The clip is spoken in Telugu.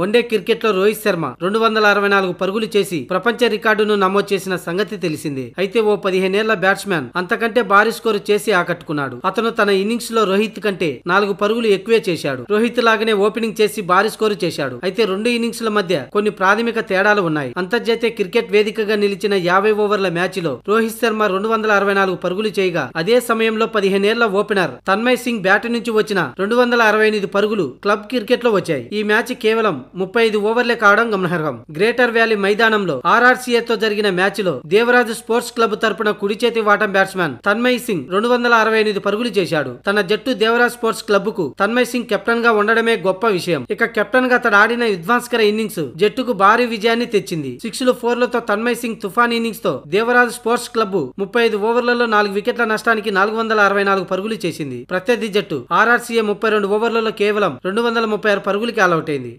వన్డే లో రోహిత్ శర్మ రెండు వందల అరవై నాలుగు పరుగులు చేసి ప్రపంచ రికార్డును నమోదు చేసిన సంగతి తెలిసింది అయితే ఓ పదిహేనేళ్ల బ్యాట్స్మెన్ అంతకంటే భారీ స్కోరు చేసి ఆకట్టుకున్నాడు అతను తన ఇన్నింగ్స్ లో రోహిత్ కంటే నాలుగు పరుగులు ఎక్కువే చేశాడు రోహిత్ లాగానే ఓపెనింగ్ చేసి భారీ స్కోరు చేశాడు అయితే రెండు ఇన్నింగ్స్ ల మధ్య కొన్ని ప్రాథమిక తేడాలు ఉన్నాయి అంతర్జాతీయ క్రికెట్ వేదికగా నిలిచిన యాభై ఓవర్ల మ్యాచ్ లో రోహిత్ శర్మ రెండు వందల అరవై నాలుగు పరుగులు చేయగా అదే సమయంలో పదిహేనేళ్ల ఓపెనర్ తన్మయ్ సింగ్ బ్యాట్ నుంచి వచ్చిన రెండు వందల అరవై ఎనిమిది పరుగులు క్లబ్ క్రికెట్ లో వచ్చాయి ఈ మ్యాచ్ కేవలం ముప్పై ఐదు ఓవర్లే కావడం గమనార్హం గ్రేటర్ వ్యాలీ మైదానంలో ఆర్ఆర్సీఏతో జరిగిన మ్యాచ్లో దేవరాజు స్పోర్ట్స్ క్లబ్ తరపున కుడి చేతి వాటం బ్యాట్స్మెన్ తన్మయ్ సింగ్ రెండు వందల అరవై ఎనిమిది పరుగులు చేశాడు తన జట్టు దేవరాజ్ స్పోర్ట్స్ క్లబ్ కు తన్మయ్ సింగ్ కెప్టెన్ గా ఉండడమే గొప్ప విషయం ఇక కెప్టెన్ గా తన ఆడిన విధ్వంస్కర ఇన్నింగ్స్ జట్టుకు భారీ విజయాన్ని తెచ్చింది సిక్స్ లు ఫోర్ లతో తన్మయ్ సింగ్ తుఫాన్ ఇన్నింగ్స్ తో దేవరాజ్ స్పోర్ట్స్ క్లబ్ ముప్పై ఐదు ఓవర్లలో నాలుగు వికెట్ల నష్టానికి నాలుగు వందల అరవై నాలుగు పరుగులు చేసింది ప్రత్యర్థి జట్టు ఆర్ఆర్సీఏ ముప్పై రెండు ఓవర్లలో కేవలం రెండు వందల ముప్పై ఆరు పరుగులకి ఆలౌట్ అయింది